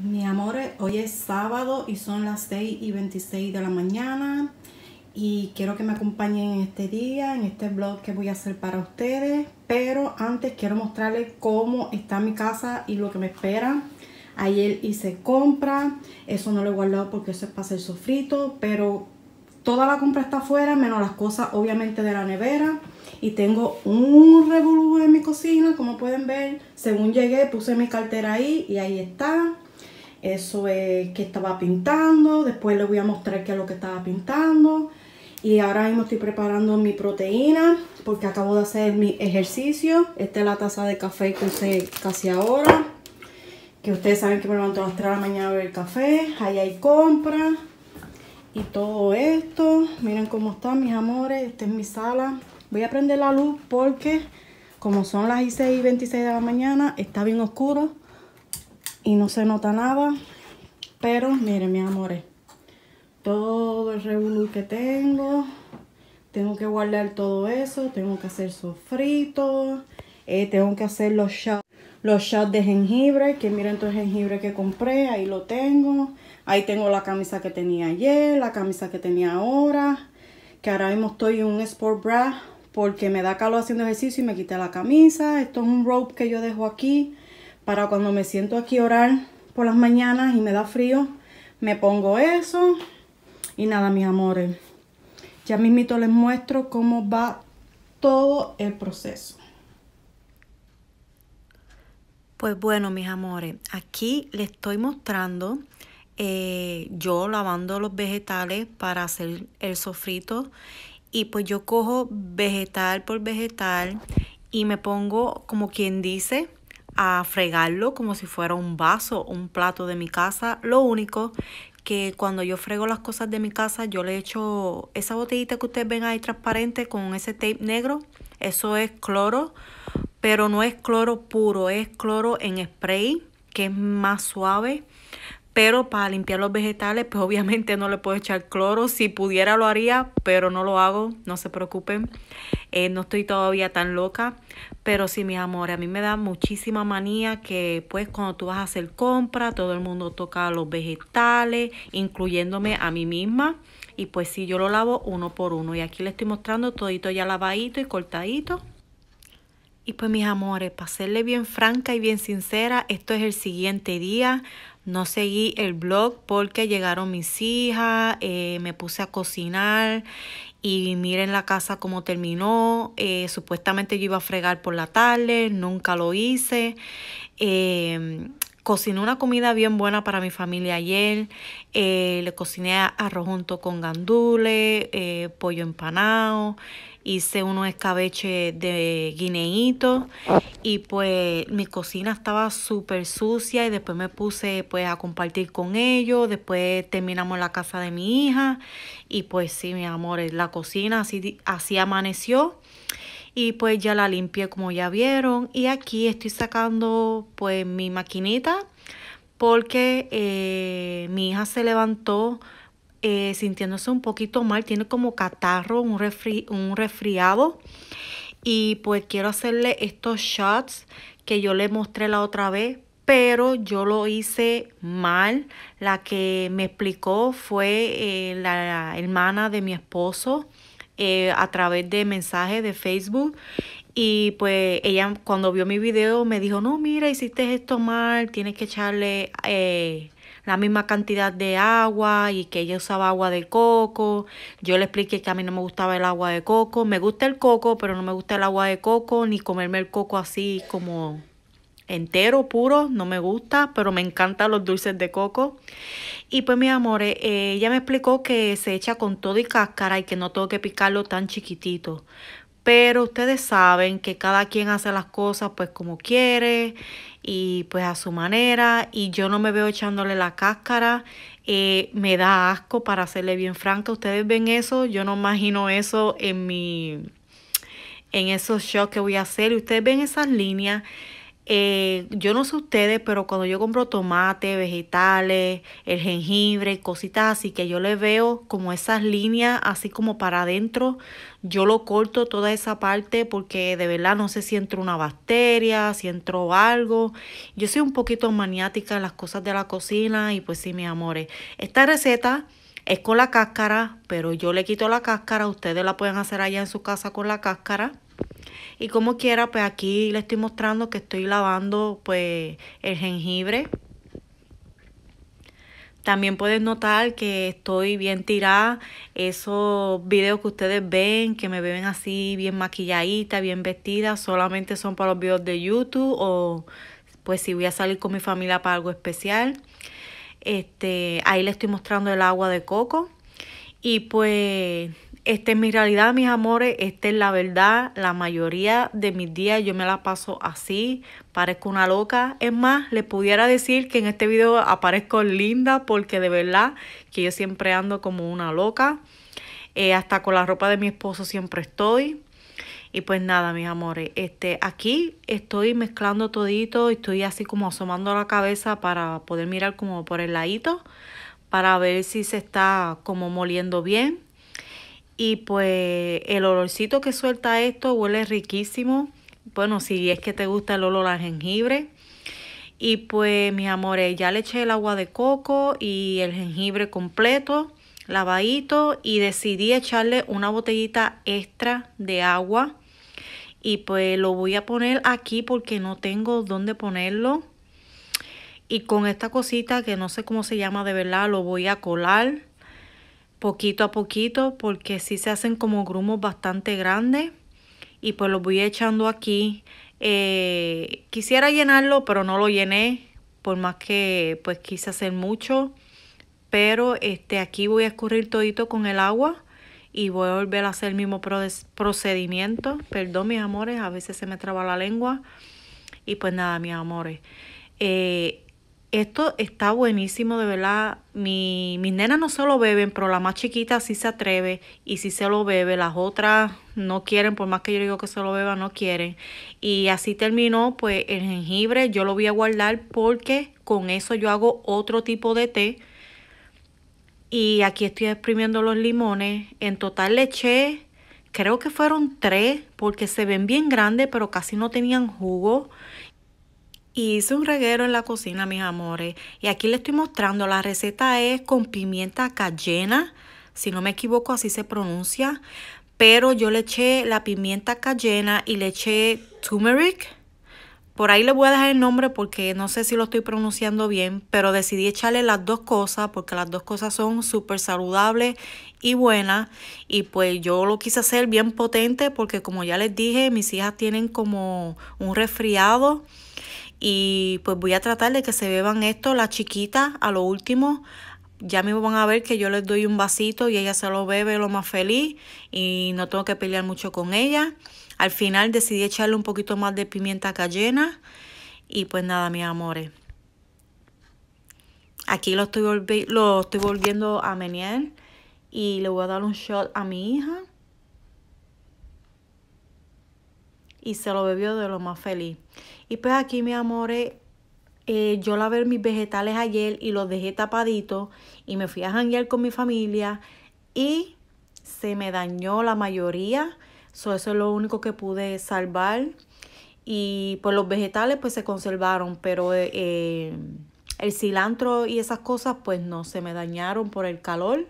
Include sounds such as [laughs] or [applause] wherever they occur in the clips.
Mi amores, hoy es sábado y son las 6 y 26 de la mañana y quiero que me acompañen en este día, en este vlog que voy a hacer para ustedes. Pero antes quiero mostrarles cómo está mi casa y lo que me espera. Ayer hice compra, eso no lo he guardado porque eso es para hacer sofrito, pero toda la compra está afuera, menos las cosas obviamente de la nevera. Y tengo un revolú en mi cocina, como pueden ver. Según llegué, puse mi cartera ahí y ahí está eso es que estaba pintando, después les voy a mostrar qué es lo que estaba pintando. Y ahora mismo estoy preparando mi proteína porque acabo de hacer mi ejercicio. Esta es la taza de café que usé casi ahora. Que ustedes saben que me levanto a las 3 de la mañana a el café. Ahí hay compras y todo esto. Miren cómo están mis amores. Esta es mi sala. Voy a prender la luz porque como son las 6 y 26 de la mañana, está bien oscuro y no se nota nada. Pero miren, mi amores, eh, todo el revolú que tengo, tengo que guardar todo eso, tengo que hacer sofrito, eh, tengo que hacer los shots, los shots de jengibre, que miren todo el jengibre que compré, ahí lo tengo. Ahí tengo la camisa que tenía ayer, la camisa que tenía ahora, que ahora mismo estoy en un sport bra porque me da calor haciendo ejercicio y me quité la camisa. Esto es un rope que yo dejo aquí para cuando me siento aquí a orar por las mañanas y me da frío, me pongo eso y nada, mis amores. Ya mismito les muestro cómo va todo el proceso. Pues bueno, mis amores, aquí les estoy mostrando eh, yo lavando los vegetales para hacer el sofrito. Y pues yo cojo vegetal por vegetal y me pongo, como quien dice, a fregarlo como si fuera un vaso un plato de mi casa. Lo único que cuando yo frego las cosas de mi casa, yo le echo esa botellita que ustedes ven ahí transparente con ese tape negro. Eso es cloro, pero no es cloro puro, es cloro en spray, que es más suave. Pero para limpiar los vegetales, pues [laughs] obviamente no le puedo echar cloro. Si pudiera lo haría, pero no lo hago, no se preocupen. Eh, no estoy todavía tan loca. Pero sí, mi amor, a mí me da muchísima manía que pues cuando tú vas a hacer compra, todo el mundo toca los vegetales, incluyéndome a mí misma. Y pues sí, yo lo lavo uno por uno. Y aquí le estoy mostrando todito ya lavadito y cortadito. Y pues mis amores, para serle bien franca y bien sincera, esto es el siguiente día. No seguí el blog porque llegaron mis hijas, eh, me puse a cocinar y miren la casa como terminó. Eh, supuestamente yo iba a fregar por la tarde, nunca lo hice. Em, cociné una comida bien buena para mi familia ayer. Eh, le cociné arroz junto con gandules, eh, pollo empanado hice unos escabeche de guineíto y pues mi cocina estaba súper sucia y después me puse pues a compartir con ellos, después terminamos la casa de mi hija y pues sí, amor es eh, la cocina así, amaneció y pues ya la limpié como ya vieron y aquí estoy sacando pues mi maquinita porque eh, mi hija se levantó eh, sintiéndose un poquito mal, tiene como catarro, un, un resfriado. Y pues quiero hacerle estos shots que yo le mostré la otra vez, pero yo lo hice mal. La que me explicó fue eh, la hermana de mi esposo eh, a través de mensajes de Facebook. Y pues ella cuando vio mi video me dijo, no, mira, hiciste esto mal, tienes que echarle la misma cantidad de agua y que ella usaba agua de coco. Yo le expliqué que a mí no me gustaba el agua de coco. Me gusta el coco, pero no me gusta el agua de coco ni comerme el coco así como entero, puro, no me gusta, pero me encantan los dulces de coco. Y pues mi amor, eh, eh, ella me explicó que se echa con todo y cáscara y que no tengo que picarlo tan chiquitito pero ustedes saben que cada quien hace las cosas pues como quiere y pues a su manera y yo no me veo echándole la cáscara, eh, me da asco para serle bien franca, ustedes ven eso, yo no imagino eso en mi en esos shows que voy a hacer y ustedes ven esas líneas eh, yo no sé ustedes, pero cuando yo compro tomate, vegetales, el jengibre, cositas así que yo le veo como esas líneas así como para adentro, yo lo corto toda esa parte porque de verdad no sé si entró una bacteria, si entró algo. Yo soy un poquito maniática en las cosas de la cocina y pues sí, mis amores. Eh, esta receta es con la cáscara, pero yo le quito la cáscara, ustedes la pueden hacer allá en su casa con la cáscara. Y como quiera, pues aquí les estoy mostrando que estoy lavando pues el jengibre. También pueden notar que estoy bien tirada. Esos videos que ustedes ven, que me ven así bien maquilladita, bien vestida, solamente son para los videos de YouTube o pues si voy a salir con mi familia para algo especial. Este, ahí les estoy mostrando el agua de coco. Y pues esta es mi realidad, mis amores. Esta es la verdad. La mayoría de mis días yo me la paso así. Parezco una loca. Es más, les pudiera decir que en este video aparezco linda porque de verdad que yo siempre ando como una loca. Eh, hasta con la ropa de mi esposo siempre estoy. Y pues nada, mis amores, este, aquí estoy mezclando todito, estoy así como asomando la cabeza para poder mirar como por el ladito, para ver si se está como moliendo bien. Y pues el olorcito que suelta esto huele riquísimo. Bueno, si es que te gusta el olor a jengibre. Y pues mis amores, ya le eché el agua de coco y el jengibre completo, lavadito y decidí echarle una botellita extra de agua. Y pues lo voy a poner aquí porque no tengo dónde ponerlo. Y con esta cosita que no sé cómo se llama de verdad, lo voy a colar poquito a poquito porque si se hacen como grumos bastante grandes y pues los voy echando aquí. Eh, quisiera llenarlo pero no lo llené por más que pues quise hacer mucho. Pero este aquí voy a escurrir todito con el agua y voy a volver a hacer el mismo procedimiento. Perdón mis amores, a veces se me traba la lengua. Y pues nada mis amores. Eh, esto está buenísimo, de verdad. Mi, mis nenas no se lo beben, pero la más chiquita sí se atreve y sí se lo bebe. Las otras no quieren, por más que yo digo que se lo beba no quieren. Y así terminó, pues el jengibre yo lo voy a guardar porque con eso yo hago otro tipo de té. Y aquí estoy exprimiendo los limones. En total le eché, creo que fueron tres, porque se ven bien grandes, pero casi no tenían jugo y hice un reguero en la cocina, mis amores. Y aquí le estoy mostrando, la receta es con pimienta cayena, si no me equivoco así se pronuncia. Pero yo le eché la pimienta cayena y le eché turmeric. Por ahí le voy a dejar el nombre porque no sé si lo estoy pronunciando bien, pero decidí echarle las dos cosas porque las dos cosas son súper saludables y buenas. Y pues yo lo quise hacer bien potente porque como ya les dije, mis hijas tienen como un resfriado y pues voy a tratar de que se beban esto, la chiquita, a lo último. Ya mismo van a ver que yo les doy un vasito y ella se lo bebe lo más feliz y no tengo que pelear mucho con ella. Al final decidí echarle un poquito más de pimienta cayena y pues nada, mis amores. Aquí lo estoy, lo estoy volviendo a menear y le voy a dar un shot a mi hija. Y se lo bebió de lo más feliz. Y pues aquí, mi amores, eh, eh, yo lavé mis vegetales ayer y los dejé tapaditos y me fui a janguear con mi familia y se me dañó la mayoría. eso es lo único que pude salvar. Y pues los vegetales pues se conservaron, pero eh, el cilantro y esas cosas pues no se me dañaron por el calor.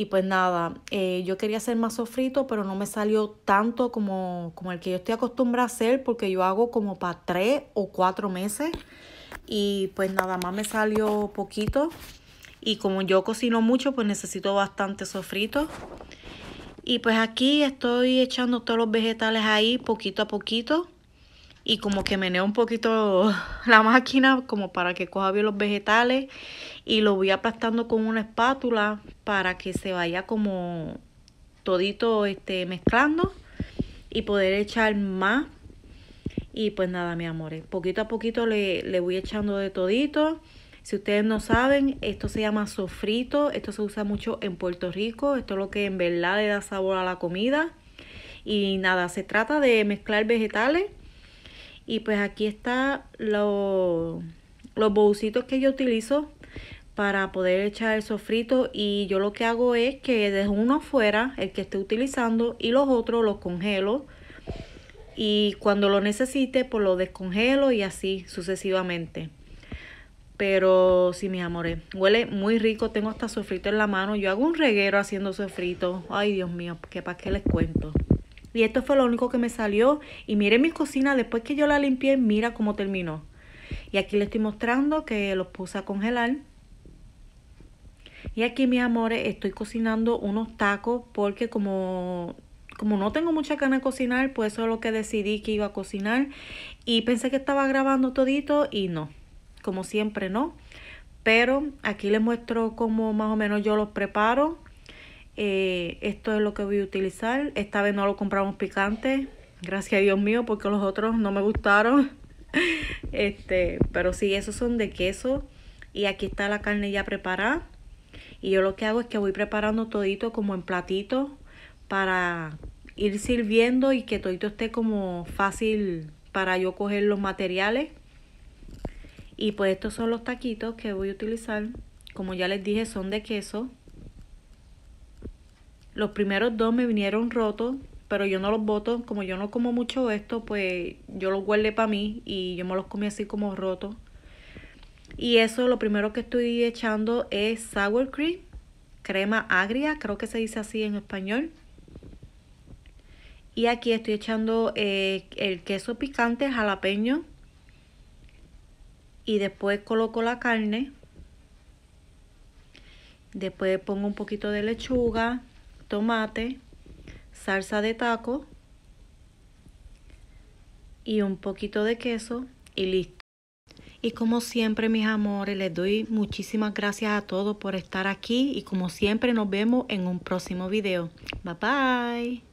Y pues nada, eh, yo quería hacer más sofrito, pero no me salió tanto como, como el que yo estoy acostumbrada a hacer, porque yo hago como para tres o cuatro meses. Y pues nada más me salió poquito. Y como yo cocino mucho, pues necesito bastante sofrito. Y pues aquí estoy echando todos los vegetales ahí poquito a poquito y como que meneo un poquito [laughs] la máquina como para que coja bien los vegetales y lo voy aplastando con una espátula para que se vaya como todito este mezclando y poder echar más y pues nada mi amores eh, poquito a poquito le, le voy echando de todito si ustedes no saben, esto se llama sofrito, esto se usa mucho en Puerto Rico, esto es lo que en verdad le da sabor a la comida. Y nada, se trata de mezclar vegetales y pues aquí está los bolsitos que yo utilizo para poder echar el sofrito y yo lo que hago es que dejo uno afuera el que esté utilizando, y los otros los congelo. Y cuando lo necesite, pues lo descongelo y así sucesivamente. Pero sí, mis amores, huele muy rico. Tengo hasta sofrito en la mano. Yo hago un reguero haciendo sofrito. Ay, Dios mío, que para qué les cuento. Y esto fue lo único que me salió. Y mire mi cocina, después que yo la limpié, mira cómo terminó. Y aquí le estoy mostrando que los puse a congelar. Y aquí, mis amores, estoy cocinando unos tacos porque como, como no tengo mucha gana de cocinar, pues eso es lo que decidí que iba a cocinar. Y pensé que estaba grabando todito y no. Como siempre, no. Pero aquí les muestro cómo más o menos yo los preparo. Eh, esto es lo que voy a utilizar. Esta vez no lo compramos picante. Gracias a Dios mío porque los otros no me gustaron. [laughs] este, pero sí, esos son de queso. Y aquí está la carne ya preparada. Y yo lo que hago es que voy preparando todito como en platito para ir sirviendo y que todito esté como fácil para yo coger los materiales. Y pues estos son los taquitos que voy a utilizar. Como ya les dije, son de queso. Los primeros dos me vinieron rotos, pero yo no los boto. Como yo no como mucho esto, pues yo los guardé para mí y yo me los comí así como rotos. Y eso lo primero que estoy echando es sour cream, crema agria, creo que se dice así en español. Y aquí estoy echando eh, el queso picante jalapeño. Y después coloco la carne. Después pongo un poquito de lechuga tomate, salsa de taco y un poquito de queso y listo. Y como siempre mis amores, les doy muchísimas gracias a todos por estar aquí y como siempre nos vemos en un próximo video. Bye bye.